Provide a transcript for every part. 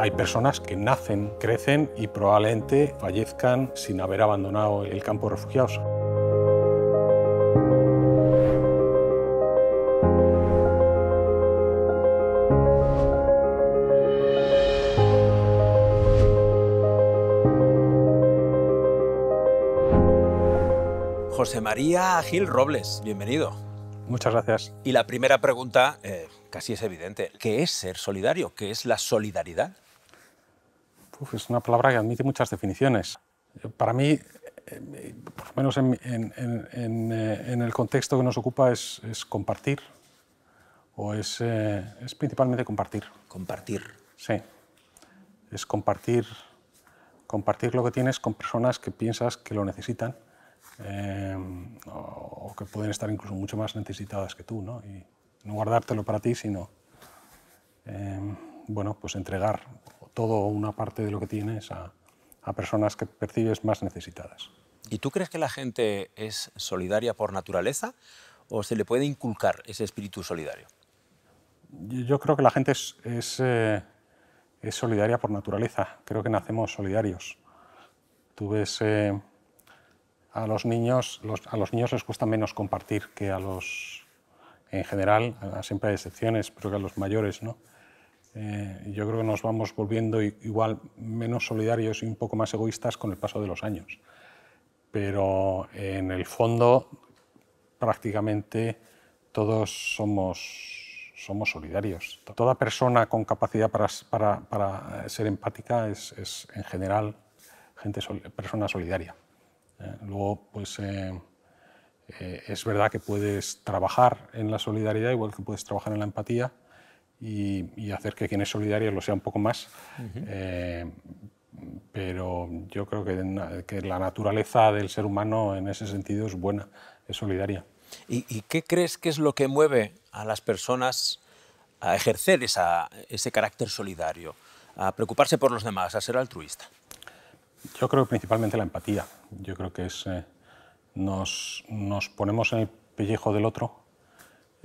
Hay personas que nacen, crecen y probablemente fallezcan sin haber abandonado el campo de refugiados. José María Gil Robles, bienvenido. Muchas gracias. Y la primera pregunta eh, casi es evidente. ¿Qué es ser solidario? ¿Qué es la solidaridad? es una palabra que admite muchas definiciones. Eh, para mí, eh, eh, por lo menos en, el contexto que nos ocupa, es, compartir, o es, principalmente compartir. Compartir. Sí. Es compartir, compartir lo que tienes con personas que piensas que lo necesitan o, que pueden estar incluso mucho más necesitadas que tú, ¿no? Y no guardártelo para ti, sino bueno, pues entregar todo o una parte de lo que tienes a, personas que percibes más necesitadas. ¿Y tú crees que la gente es solidaria por naturaleza o se le puede inculcar ese espíritu solidario? Yo creo que la gente eh, es, solidaria por naturaleza. Creo que nacemos solidarios. Tú ves eh, a los niños, a los niños les cuesta menos compartir que a los, en general, siempre hay excepciones, pero que a los mayores, ¿no? Eh, yo creo que nos vamos volviendo igual menos solidarios y un poco más egoístas con el paso de los años. Pero en el fondo prácticamente todos somos, somos solidarios. Toda persona con capacidad para, para, para ser empática es, es, en general gente persona solidaria. Eh, luego, pues eh, es verdad que puedes trabajar en la solidaridad igual que puedes trabajar en la empatía, y, hacer que quienes solidarios lo sea un poco más. Eh, pero yo creo que, que, la naturaleza del ser humano en ese sentido es buena, es solidaria. ¿Y, qué crees que es lo que mueve a las personas a ejercer ese carácter solidario, a preocuparse por los demás, a ser altruista? Yo creo principalmente la empatía. Yo creo que es, eh, nos, nos ponemos en el pellejo del otro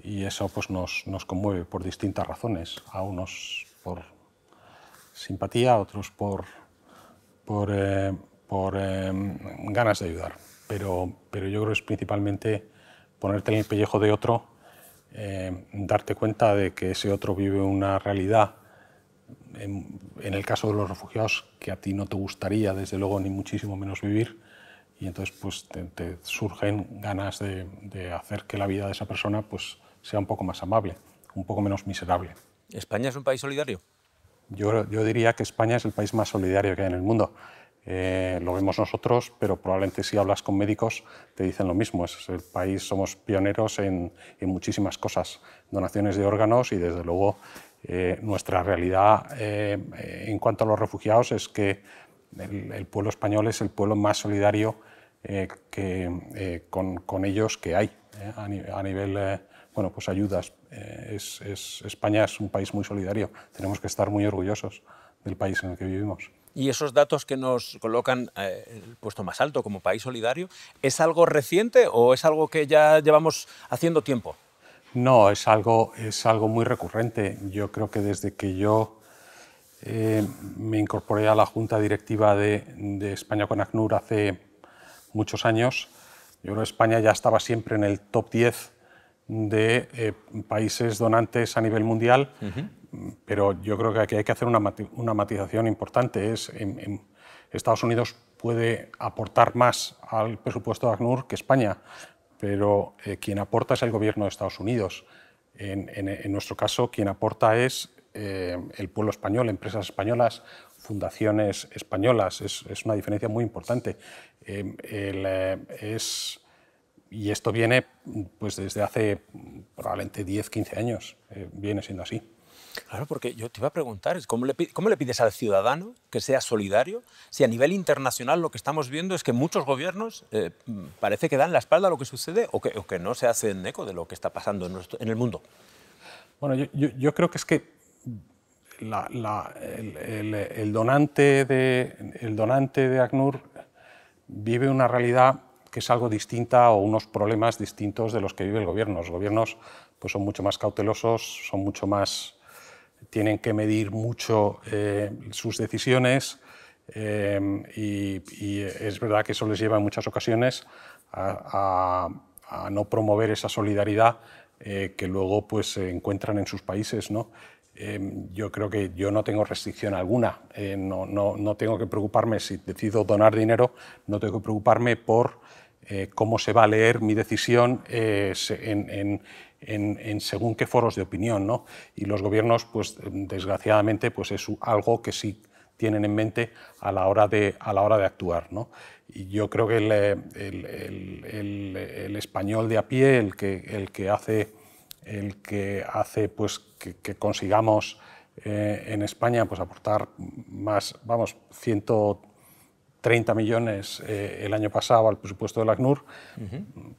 y eso pues, nos, nos conmueve por distintas razones, a unos por simpatía, a otros por, por, eh, por eh, ganas de ayudar. Pero, pero yo creo que es principalmente ponerte en el pellejo de otro, eh, darte cuenta de que ese otro vive una realidad, en, el caso de los refugiados, que a ti no te gustaría, desde luego, ni muchísimo menos vivir, y entonces pues, te, te surgen ganas de, de, hacer que la vida de esa persona pues, sea un poco más amable, un poco menos miserable. ¿España es un país solidario? Yo, diría que España es el país más solidario que hay en el mundo. Eh, lo vemos nosotros, pero probablemente si hablas con médicos te dicen lo mismo. Es el país, somos pioneros en, muchísimas cosas, donaciones de órganos y desde luego eh, nuestra realidad eh, en cuanto a los refugiados es que el, pueblo español es el pueblo más solidario que, con, con, ellos que hay a, nivel bueno, pues ayudas. Eh, es, España es un país muy solidario. Tenemos que estar muy orgullosos del país en el que vivimos. Y esos datos que nos colocan eh, el puesto más alto como país solidario, ¿es algo reciente o es algo que ya llevamos haciendo tiempo? No, es algo, es algo muy recurrente. Yo creo que desde que yo eh, me incorporé a la junta directiva de, de España con ACNUR hace muchos años, yo creo que España ya estaba siempre en el top 10 de eh, países donantes a nivel mundial, pero yo creo que aquí hay que hacer una, una matización importante. Es, en, Estados Unidos puede aportar más al presupuesto de ACNUR que España, pero eh, quien aporta es el gobierno de Estados Unidos. En, nuestro caso, quien aporta es eh, el pueblo español, empresas españolas, fundaciones españolas. Es, una diferencia muy importante. El, es y esto viene pues, desde hace probablemente 10, 15 años, eh, viene siendo así. Claro, porque yo te iba a preguntar, ¿cómo le, ¿cómo le pides al ciudadano que sea solidario si a nivel internacional lo que estamos viendo es que muchos gobiernos eh, parece que dan la espalda a lo que sucede o que, que no se hacen eco de lo que está pasando en, el mundo? Bueno, yo, creo que es que el, donante de, el donante de ACNUR vive una realidad que es algo distinta o unos problemas distintos de los que vive el gobierno. Los gobiernos pues, son mucho más cautelosos, son mucho más, tienen que medir mucho eh, sus decisiones eh, y, es verdad que eso les lleva en muchas ocasiones a, no promover esa solidaridad eh, que luego pues, encuentran en sus países. ¿no? yo creo que yo no tengo restricción alguna. no, no, no, tengo que preocuparme si decido donar dinero, no tengo que preocuparme por eh, cómo se va a leer mi decisión eh, en, según qué foros de opinión. ¿no? Y los gobiernos, pues, desgraciadamente, pues es algo que sí tienen en mente a la hora de, a la hora de actuar. ¿no? Y yo creo que el, eh, español de a pie, el que, el que hace, el que, hace pues, que, consigamos en España pues, aportar más, vamos, ciento 30 millones eh, el año pasado al presupuesto del ACNUR,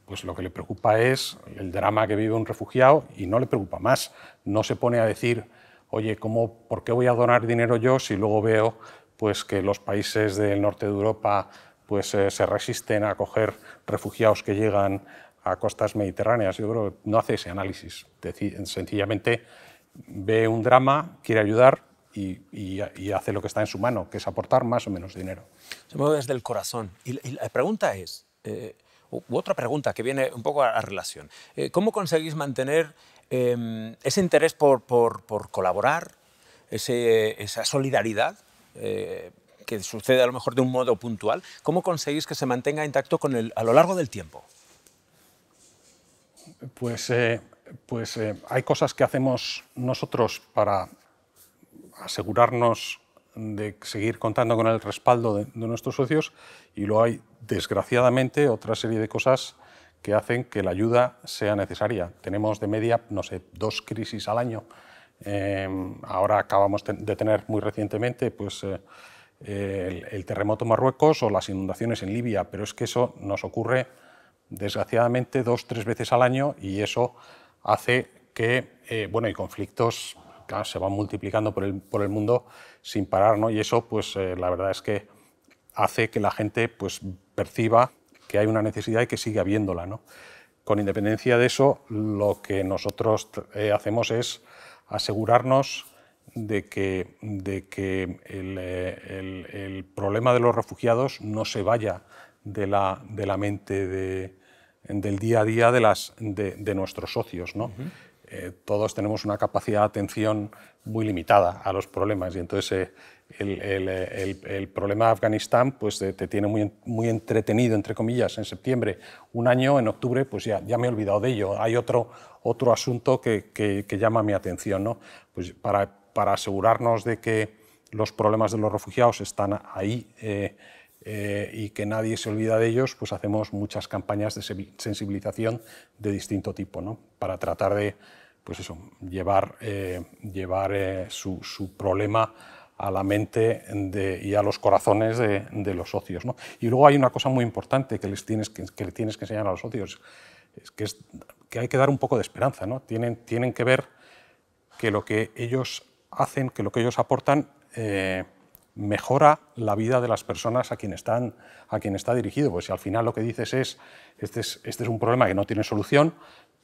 pues lo que le preocupa es el drama que vive un refugiado y no le preocupa más. No se pone a decir, oye, ¿cómo, ¿por qué voy a donar dinero yo si luego veo pues, que los países del norte de Europa pues, eh, se resisten a acoger refugiados que llegan a costas mediterráneas? Yo creo no hace ese análisis. sencillamente ve un drama, quiere ayudar, y, hace lo que está en su mano, que es aportar más o menos dinero. Se mueve desde el corazón. Y, la pregunta es, eh, u otra pregunta que viene un poco a, relación, eh, ¿cómo conseguís mantener em, ese interés por, colaborar, esa solidaridad? Eh, que sucede a lo mejor de un modo puntual, ¿cómo conseguís que se mantenga intacto con a lo largo del tiempo? Pues, pues hay cosas que hacemos nosotros para asegurarnos de seguir contando con el respaldo de, nuestros socios y luego hay, desgraciadamente, otra serie de cosas que hacen que la ayuda sea necesaria. Tenemos de media, no sé, dos crisis al año. Em, ahora acabamos de tener muy recientemente pues, eh, el, terremoto en Marruecos o las inundaciones en Libia, pero es que eso nos ocurre desgraciadamente dos, tres veces al año y eso hace que, eh, bueno, hay conflictos se van multiplicando por el, mundo sin parar, ¿no? Y eso, pues eh, la verdad es que hace que la gente pues, perciba que hay una necesidad y que sigue habiéndola, ¿no? Con independencia de eso, lo que nosotros eh, hacemos es asegurarnos de que, de que eh, el, problema de los refugiados no se vaya de la, de la mente del día a día de, las, de, nuestros socios. ¿no? Eh, todos tenemos una capacidad de atención muy limitada a los problemas y entonces eh, eh, el, problema de Afganistán pues, te, tiene muy, muy, entretenido, entre comillas, en septiembre un año, en octubre pues ya, ya me he olvidado de ello, hay otro, otro asunto que, llama mi atención. ¿no? Pues para, para, asegurarnos de que los problemas de los refugiados están ahí, y que nadie se olvida de ellos, pues hacemos muchas campañas de sensibilización de distinto tipo, ¿no? para tratar de pues eso, llevar, eh, llevar eh, su, problema a la mente y a los corazones de, los socios. Y luego hay una cosa muy importante que, les tienes que, le tienes que enseñar a los socios, es que, es, que hay que dar un poco de esperanza. ¿no? Tienen, tienen que ver que lo que ellos hacen, que lo que ellos aportan, eh, mejora la vida de las personas a quien, están, a quien está dirigido. Pues si al final lo que dices es este, es, este es un problema que no tiene solución,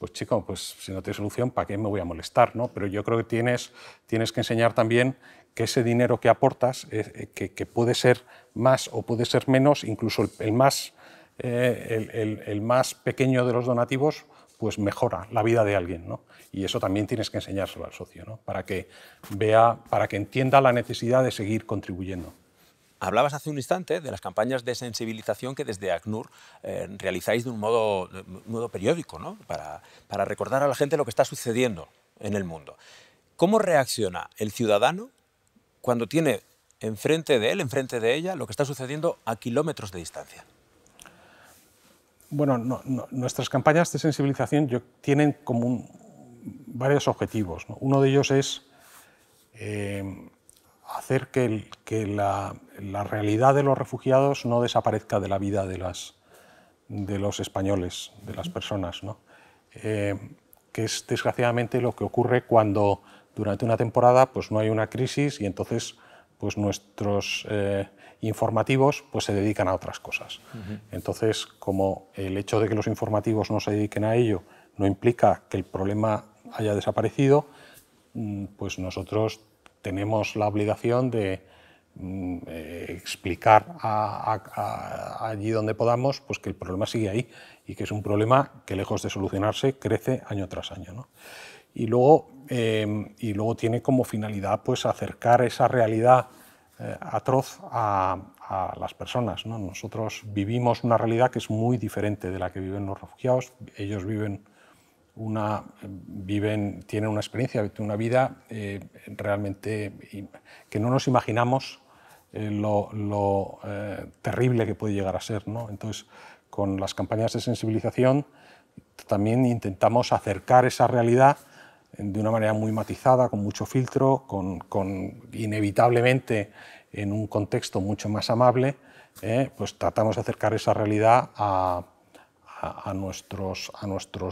pues chico, pues si no tienes solución, ¿para qué me voy a molestar? ¿no? Pero yo creo que tienes, tienes que enseñar también que ese dinero que aportas, eh, eh, que, puede ser más o puede ser menos, incluso el, más, eh, más pequeño de los donativos, pues mejora la vida de alguien. ¿no? Y eso también tienes que enseñárselo al socio, ¿no? para, que vea, para que entienda la necesidad de seguir contribuyendo. Hablabas hace un instante de las campañas de sensibilización que desde ACNUR eh, realizáis de un modo, periódico, ¿no? para, recordar a la gente lo que está sucediendo en el mundo. ¿Cómo reacciona el ciudadano cuando tiene enfrente de él, enfrente de ella, lo que está sucediendo a kilómetros de distancia? Bueno, nuestras campañas de sensibilización tienen como varios objetivos. Uno de ellos es eh, hacer que, que la, realidad de los refugiados no desaparezca de la vida de, las, de los españoles, de las personas, eh, que es desgraciadamente lo que ocurre cuando durante una temporada pues, no hay una crisis y entonces pues, nuestros eh, informativos pues, se dedican a otras cosas. Entonces, como el hecho de que los informativos no se dediquen a ello no implica que el problema haya desaparecido, mm, pues nosotros tenemos la obligación de mm, eh, explicar allí donde podamos pues que el problema sigue ahí y que es un problema que lejos de solucionarse crece año tras año. ¿no? Y, luego, em, y luego tiene como finalidad pues, acercar esa realidad eh, atroz a, a, las personas. ¿no? Nosotros vivimos una realidad que es muy diferente de la que viven los refugiados. Ellos viven una, viven, tienen una experiencia, una vida eh, realmente que no nos imaginamos eh, lo, eh, terrible que puede llegar a ser. ¿no? Entonces, con las campañas de sensibilización también intentamos acercar esa realidad de una manera muy matizada, con mucho filtro, con inevitablemente en un contexto mucho más amable, pues tratamos de acercar esa realidad a, a, nuestros,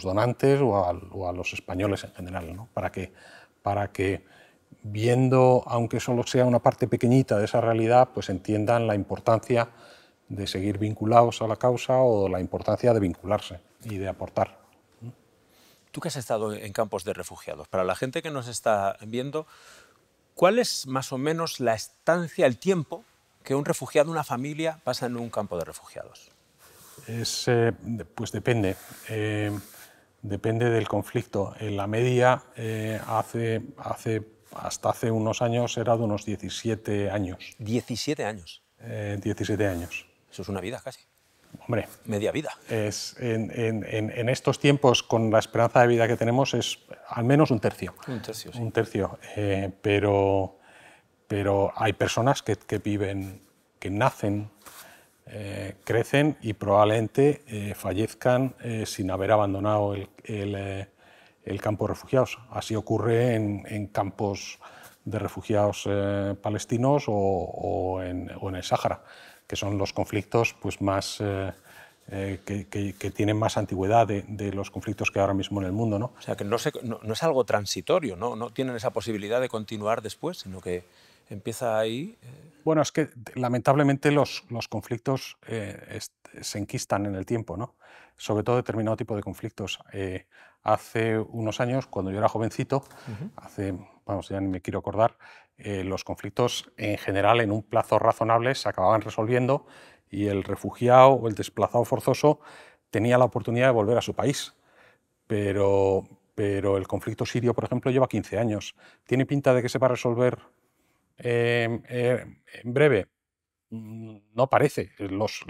donantes o a, los españoles en general, para, que, para que viendo, aunque solo sea una parte pequeñita de esa realidad, pues entiendan la importancia de seguir vinculados a la causa o la importancia de vincularse y de aportar. Tú que has estado en campos de refugiados, para la gente que nos está viendo, ¿cuál es más o menos la estancia, el tiempo que un refugiado, una familia pasa en un campo de refugiados? Eh, pues depende. Eh, depende del conflicto. En La media eh, hace, hace, hasta hace unos años era de unos 17 años. ¿17 años? 17 años. Eso es una vida casi. Hombre. Media vida. Es, en, estos tiempos, con la esperanza de vida que tenemos, es al menos un tercio. Un tercio, sí. Un tercio. pero, pero hay personas que, que viven, que nacen eh, crecen y probablemente eh, fallezcan eh, sin haber abandonado el, el, campo de refugiados. Así ocurre en, campos de refugiados palestinos o, en, en, el Sáhara, que son los conflictos pues, más, que, que, tienen más antigüedad de, los conflictos que ahora mismo en el mundo. ¿no? O sea, que no, no es algo transitorio, ¿no? no tienen esa posibilidad de continuar después, sino que empieza ahí. Eh. Bueno, es que lamentablemente los, los conflictos eh, se enquistan en el tiempo, ¿no? Sobre todo determinado tipo de conflictos. Eh, hace unos años, cuando yo era jovencito, hace, vamos, ya ni me quiero acordar, los conflictos en general en un plazo razonable se acababan resolviendo y el refugiado o el desplazado forzoso tenía la oportunidad de volver a su país. Pero, pero el conflicto sirio, por ejemplo, lleva 15 años. ¿Tiene pinta de que se va a resolver Em, eh, en breve, mm, no parece. Eh, los,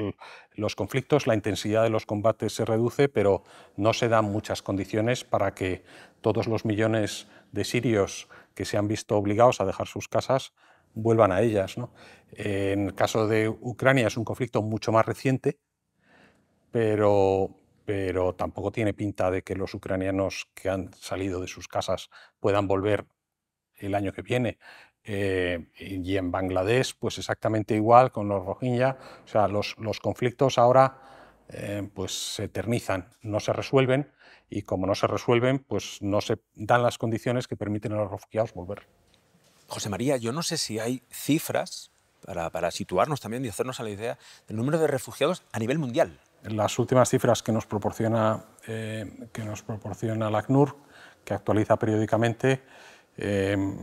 conflictos, la intensidad de los combates se reduce, pero no se dan muchas condiciones para que todos los millones de sirios que se han visto obligados a dejar sus casas vuelvan a ellas. En el caso de Ucrania es un conflicto mucho más reciente, pero, pero tampoco tiene pinta de que los ucranianos que han salido de sus casas puedan volver el año que viene. Eh, y en Bangladesh, pues exactamente igual con los Rohingya. O sea, los, los conflictos ahora eh, pues se eternizan, no se resuelven y como no se resuelven, pues no se dan las condiciones que permiten a los refugiados volver. José María, yo no sé si hay cifras para, para situarnos también y hacernos a la idea del número de refugiados a nivel mundial. Las últimas cifras que nos proporciona, eh, que nos proporciona la ACNUR, que actualiza periódicamente, Em,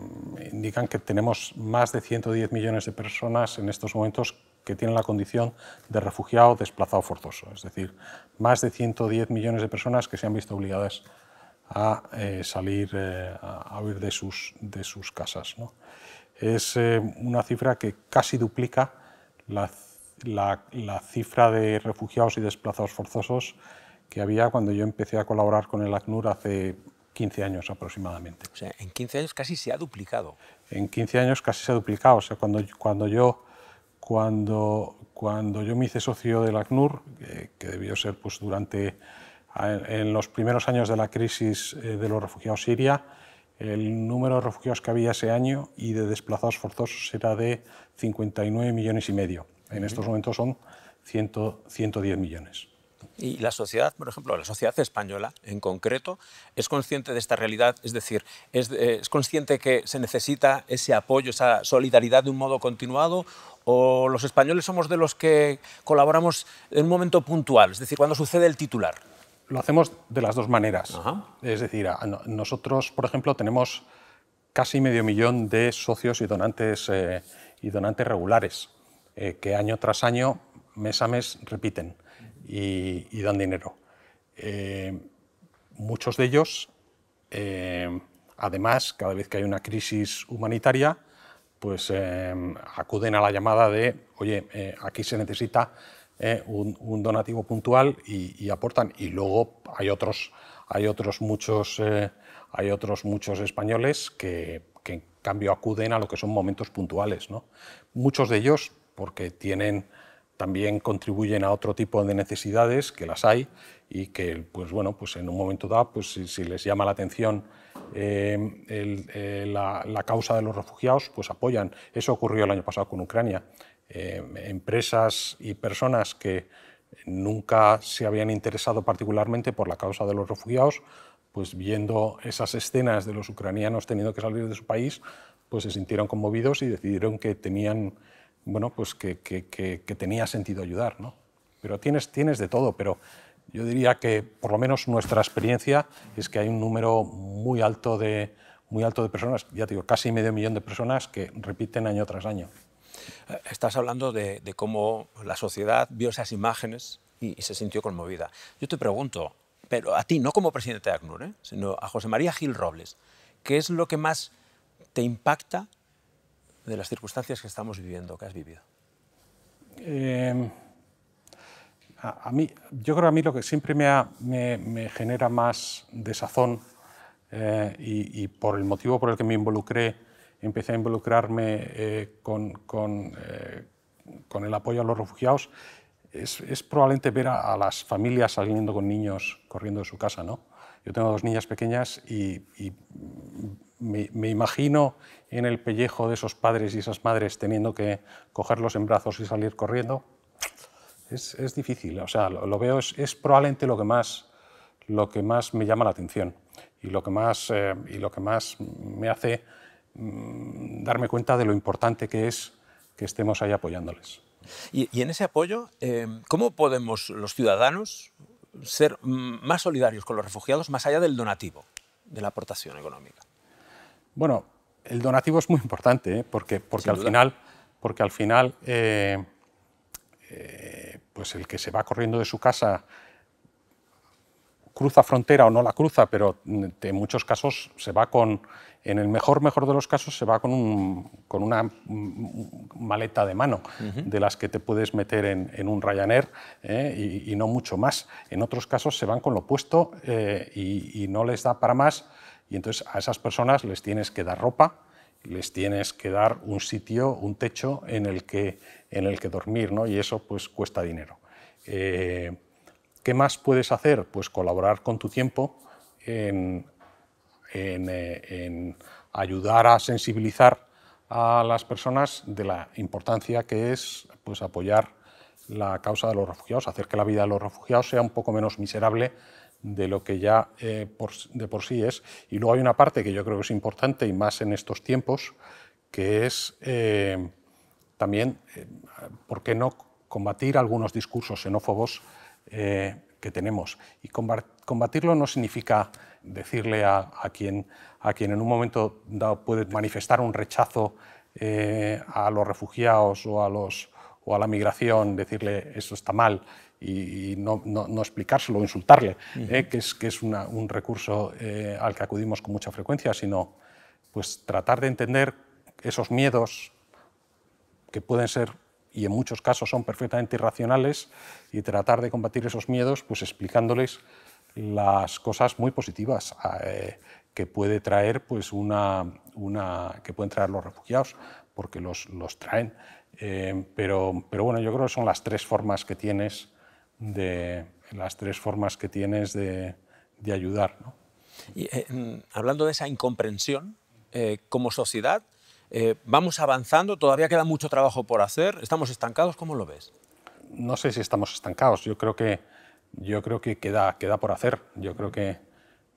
indican que tenemos más de 110 millones de personas en estos momentos que tienen la condición de refugiado desplazado forzoso, es decir, más de 110 millones de personas que se han visto obligadas a eh, salir, eh, a, huir de sus, de sus casas. Es eh, una cifra que casi duplica la, la cifra de refugiados y desplazados forzosos que había cuando yo empecé a colaborar con el ACNUR hace 15 años aproximadamente. O sea, en 15 años casi se ha duplicado. En 15 años casi se ha duplicado. O sea, cuando, cuando, yo, cuando, cuando yo me hice socio del ACNUR, que debió ser pues, durante en los primeros años de la crisis eh, de los refugiados siria, el número de refugiados que había ese año y de desplazados forzosos era de 59 millones y medio. En estos momentos son 100, 110 millones. Y la sociedad, por ejemplo, la sociedad española en concreto, es consciente de esta realidad, es decir, eh, es, consciente que se necesita ese apoyo, esa solidaridad de un modo continuado, o los españoles somos de los que colaboramos en un momento puntual, es decir, cuando sucede el titular. Lo hacemos de las dos maneras. Es decir, nosotros, por ejemplo, tenemos casi medio millón de socios y donantes, eh, y donantes regulares, eh, que año tras año, mes a mes, repiten y, dan dinero. Eh, muchos de ellos, eh, además, cada vez que hay una crisis humanitaria, pues eh, acuden a la llamada de, oye, aquí se necesita un, donativo puntual y, y, aportan. Y luego hay otros, hay otros, muchos, hay otros muchos españoles que, que, en cambio acuden a lo que son momentos puntuales. ¿no? Muchos de ellos porque tienen también contribuyen a otro tipo de necesidades que las hay y que pues bueno pues en un momento dado pues si, les llama la atención eh, eh, la, causa de los refugiados pues apoyan eso ocurrió el año pasado con Ucrania eh, empresas y personas que nunca se habían interesado particularmente por la causa de los refugiados pues viendo esas escenas de los ucranianos teniendo que salir de su país pues se sintieron conmovidos y decidieron que tenían bueno, pues que, tenía sentido ayudar, ¿no? Pero tienes, tienes de todo, pero yo diría que por lo menos nuestra experiencia es que hay un número muy alto de, muy alto de personas, ya te digo, casi medio millón de personas que repiten año tras año. Eh, estás hablando de, cómo la sociedad vio esas imágenes y, se sintió conmovida. Yo te pregunto, pero a ti, no como presidente de ACNUR, ¿eh? sino a José María Gil Robles, ¿qué es lo que más te impacta de las circunstancias que estamos viviendo, que has vivido? Em, a, mí, yo creo que a mí lo que siempre me, genera más desazón eh, y, por el motivo por el que me involucré, empecé a involucrarme eh, con, eh, con, el apoyo a los refugiados, es, probablemente ver a, las familias saliendo con niños corriendo de su casa. ¿no? Yo tengo dos niñas pequeñas y me, imagino en el pellejo de esos padres y esas madres teniendo que cogerlos en brazos y salir corriendo. Es, difícil, o sea, lo, veo, es, probablemente lo que, más, lo que más me llama la atención y lo que más, eh, y lo que más me hace mm, darme cuenta de lo importante que es que estemos ahí apoyándoles. Y, en ese apoyo, em, ¿cómo podemos los ciudadanos ser mm, más solidarios con los refugiados más allá del donativo, de la aportación económica? Bueno, el donativo es muy importante, ¿eh? porque, al final, porque, al final, eh, eh, pues el que se va corriendo de su casa cruza frontera o no la cruza, pero en muchos casos se va con, en el mejor, mejor de los casos, se va con, una maleta de mano, de las que te puedes meter en, un Ryanair y, no mucho más. En otros casos se van con lo opuesto y, no les da para más y entonces a esas personas les tienes que dar ropa, les tienes que dar un sitio, un techo en el que, en el que dormir, ¿no? y eso pues cuesta dinero. Eh, ¿Qué más puedes hacer? Pues colaborar con tu tiempo en, eh, en ayudar a sensibilizar a las personas de la importancia que es pues, apoyar la causa de los refugiados, hacer que la vida de los refugiados sea un poco menos miserable de lo que ya eh, de por sí es. Y luego hay una parte que yo creo que es importante y más en estos tiempos, que es eh, también, eh, ¿por qué no combatir algunos discursos xenófobos que tenemos? Y combatirlo no significa decirle a, quien, en un momento dado puede manifestar un rechazo a los refugiados o a, los, o a la migración, decirle eso está mal y no, explicárselo o insultarle, eh, que es, que es un recurso eh, al que acudimos con mucha frecuencia, sino pues, tratar de entender esos miedos que pueden ser y en muchos casos son perfectamente irracionales y tratar de combatir esos miedos pues explicándoles las cosas muy positivas eh, que puede traer pues una, una, que pueden traer los refugiados porque los, los traen pero, pero bueno yo creo que son las tres formas que tienes de las tres formas que tienes de, de ayudar. Y, eh, mm, hablando de esa incomprensión, eh, como sociedad, eh, vamos avanzando, todavía queda mucho trabajo por hacer, estamos estancados, ¿cómo lo ves? No sé si estamos estancados, yo creo que, yo creo que queda, queda por hacer, yo creo que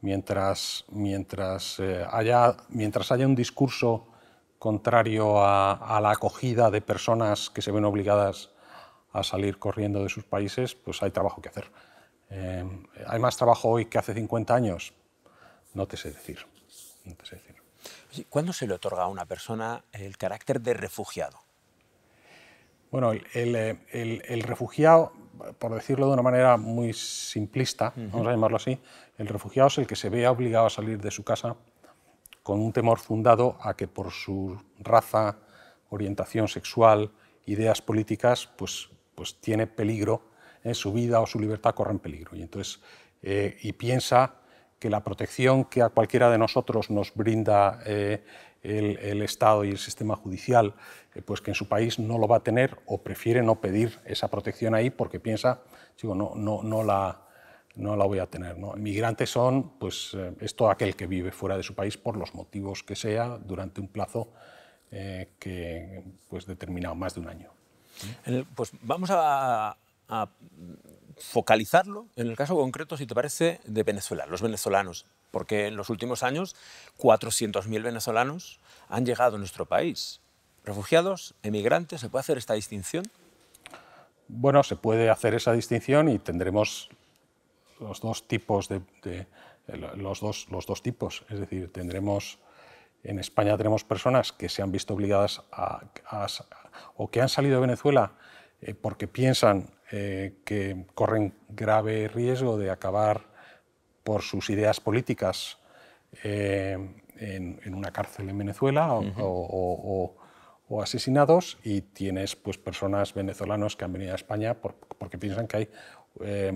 mientras, mientras, haya, mientras haya un discurso contrario a la acogida de personas que se ven obligadas a salir corriendo de sus países, pues hay trabajo que hacer. Em, ¿Hay más trabajo hoy que hace 50 años? No te sé decir. No te sé decir. ¿Cuándo se le otorga a una persona el carácter de refugiado? Bueno, el, el, eh, refugiado, por decirlo de una manera muy simplista, vamos a llamarlo así, el refugiado es el que se ve obligado a salir de su casa con un temor fundado a que por su raza, orientación sexual, ideas políticas, pues pues tiene peligro, ¿eh? su vida o su libertad corren peligro. Y, entonces, eh, y piensa que la protección que a cualquiera de nosotros nos brinda eh, el, Estado y el sistema judicial, pues que en su país no lo va a tener o prefiere no pedir esa protección ahí porque piensa, digo, no, no, no la no la voy a tener. ¿no? Migrantes son pues, es todo aquel que vive fuera de su país por los motivos que sea durante un plazo que, pues, determinado, más de un año pues vamos a, focalizarlo en el caso concreto, si te parece, de Venezuela, los venezolanos, porque en los últimos años 400.000 venezolanos han llegado a nuestro país. ¿Refugiados, emigrantes? ¿Se puede hacer esta distinción? Bueno, se puede hacer esa distinción y tendremos los dos tipos de, los, dos, los dos tipos. Es decir, tendremos en España tenemos personas que se han visto obligadas a, o que han salido de Venezuela eh, porque piensan eh, que corren grave riesgo de acabar por sus ideas políticas eh, en, una cárcel en Venezuela o, asesinados y tienes pues, personas venezolanos que han venido a España porque piensan que hay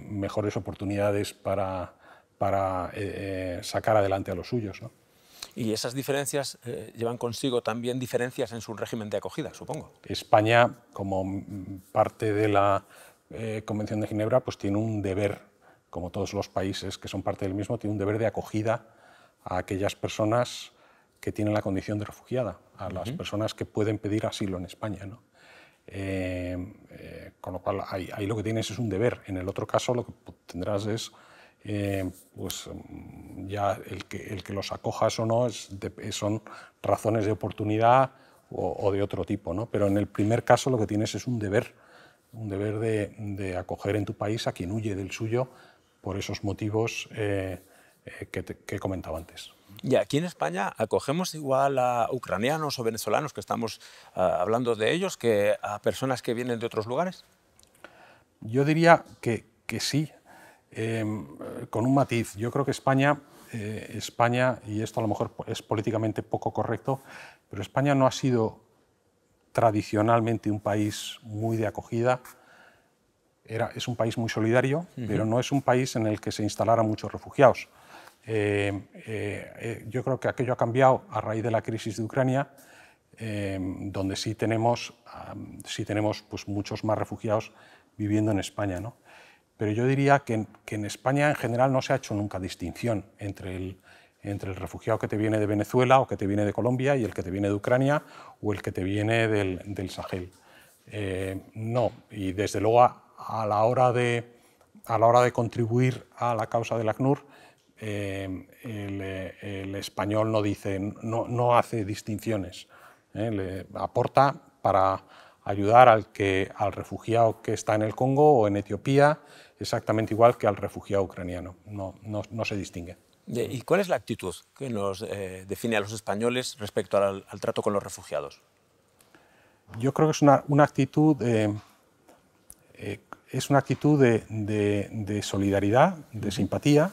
mejores oportunidades para, para sacar adelante a los suyos. ¿no? Y esas diferencias eh, llevan consigo también diferencias en su régimen de acogida, supongo. España, como parte de la eh, Convención de Ginebra, pues tiene un deber, como todos los países que son parte del mismo, tiene un deber de acogida a aquellas personas que tienen la condición de refugiada, a las personas que pueden pedir asilo en España. ¿no? Eh, con lo cual, ahí, lo que tienes es un deber. En el otro caso, lo que tendrás es eh, pues mm, ya el que, el que, los acojas o no es son razones de oportunidad o, de otro tipo. ¿no? Pero en el primer caso lo que tienes es un deber, un deber de, acoger en tu país a quien huye del suyo por esos motivos eh, eh, que, he comentado antes. Y aquí en España acogemos igual a ucranianos o venezolanos, que estamos ah, hablando de ellos, que a personas que vienen de otros lugares. Yo diría que sí, Em, con un matiz. Yo creo que España, eh, España, y esto a lo mejor es políticamente poco correcto, pero España no ha sido tradicionalmente un país muy de acogida. Era, es un país muy solidario, pero no es un país en el que se instalaran muchos refugiados. Em, eh, eh, yo creo que aquello ha cambiado a raíz de la crisis de Ucrania. Em, donde sí tenemos, tenemos pues, muchos más refugiados viviendo en España. ¿no? pero yo diría que, en España en general no se ha hecho nunca distinción entre el, entre el refugiado que te viene de Venezuela o que te viene de Colombia y el que te viene de Ucrania o el que te viene del, Sahel. Eh, no, y desde luego a, la hora de, a la hora de contribuir a la causa del ACNUR, eh, el, español no dice, no, no hace distinciones, eh, le aporta para ayudar al, que, al refugiado que está en el Congo o en Etiopía exactamente igual que al refugiado ucraniano. No, no, se distingue. ¿Y cuál es la actitud que nos eh, define a los españoles respecto al, trato con los refugiados? Yo creo que es una, una actitud, eh, eh, es una actitud de, de solidaridad, de simpatía,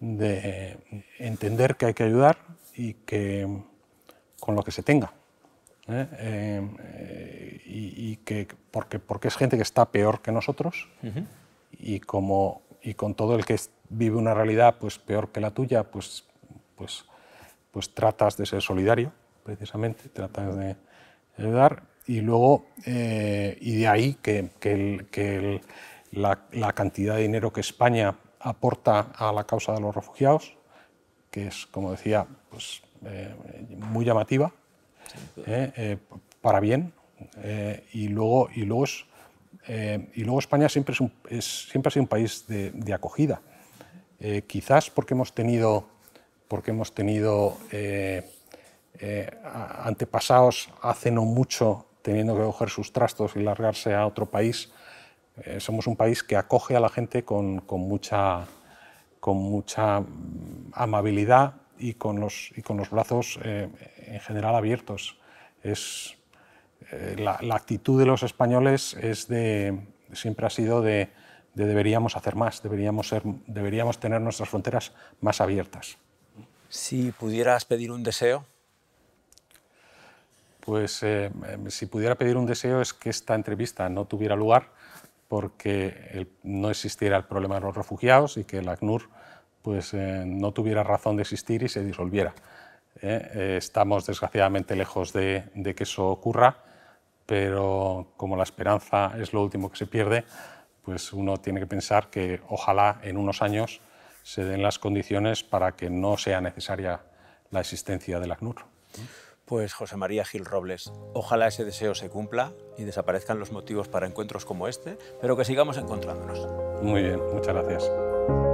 de entender que hay que ayudar y que con lo que se tenga. ¿eh? Eh, eh, y, que, porque, porque es gente que está peor que nosotros y, como, y con todo el que vive una realidad pues, peor que la tuya, pues, pues, pues tratas de ser solidario, precisamente, tratas de dar Y luego, y de ahí que, que, el, que la, cantidad de dinero que España aporta a la causa de los refugiados, que es, como decía, pues, muy llamativa, eh, eh, para bien. Eh, y, luego, y, luego y luego España siempre, es, un, ha sido un país de, acogida. quizás porque hemos tenido, porque hemos tenido antepasados hace no mucho teniendo que coger sus trastos y largarse a otro país. somos un país que acoge a la gente con, mucha, con mucha mm, amabilidad y con los, brazos eh, en general abiertos. Es, eh, la, actitud de los españoles es de, siempre ha sido de, deberíamos hacer más, deberíamos, ser, deberíamos tener nuestras fronteras más abiertas. Si pudieras pedir un deseo. Pues eh, si pudiera pedir un deseo es que esta entrevista no tuviera lugar porque no existiera el problema de los refugiados y que el ACNUR pues eh, no tuviera razón de existir y se disolviera. ¿eh? Eh, estamos desgraciadamente lejos de, de, que eso ocurra, pero como la esperanza es lo último que se pierde, pues uno tiene que pensar que ojalá en unos años se den las condiciones para que no sea necesaria la existencia del ACNUR. Pues José María Gil Robles, ojalá ese deseo se cumpla y desaparezcan los motivos para encuentros como este, pero que sigamos encontrándonos. Muy bien, muchas gracias.